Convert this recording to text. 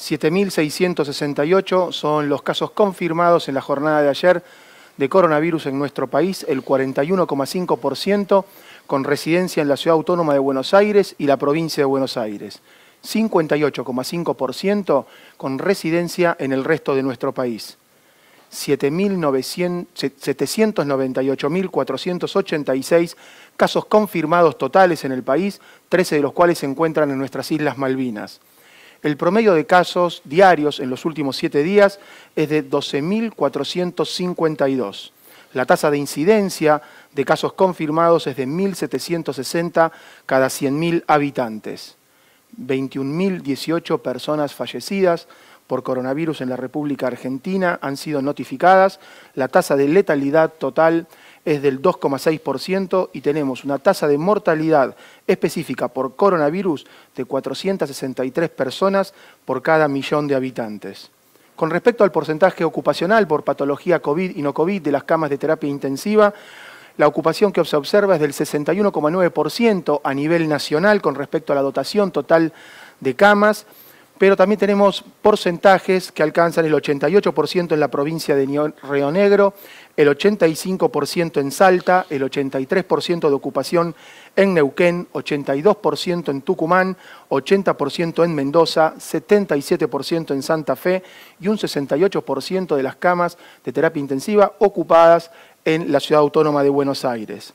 7.668 son los casos confirmados en la jornada de ayer de coronavirus en nuestro país, el 41,5% con residencia en la Ciudad Autónoma de Buenos Aires y la provincia de Buenos Aires, 58,5% con residencia en el resto de nuestro país. 798.486 casos confirmados totales en el país, 13 de los cuales se encuentran en nuestras Islas Malvinas. El promedio de casos diarios en los últimos siete días es de 12.452. La tasa de incidencia de casos confirmados es de 1.760 cada 100.000 habitantes. 21.018 personas fallecidas por coronavirus en la República Argentina han sido notificadas. La tasa de letalidad total es del 2,6% y tenemos una tasa de mortalidad específica por coronavirus de 463 personas por cada millón de habitantes. Con respecto al porcentaje ocupacional por patología COVID y no COVID de las camas de terapia intensiva, la ocupación que se observa es del 61,9% a nivel nacional con respecto a la dotación total de camas pero también tenemos porcentajes que alcanzan el 88% en la provincia de Río Negro, el 85% en Salta, el 83% de ocupación en Neuquén, 82% en Tucumán, 80% en Mendoza, 77% en Santa Fe y un 68% de las camas de terapia intensiva ocupadas en la ciudad autónoma de Buenos Aires.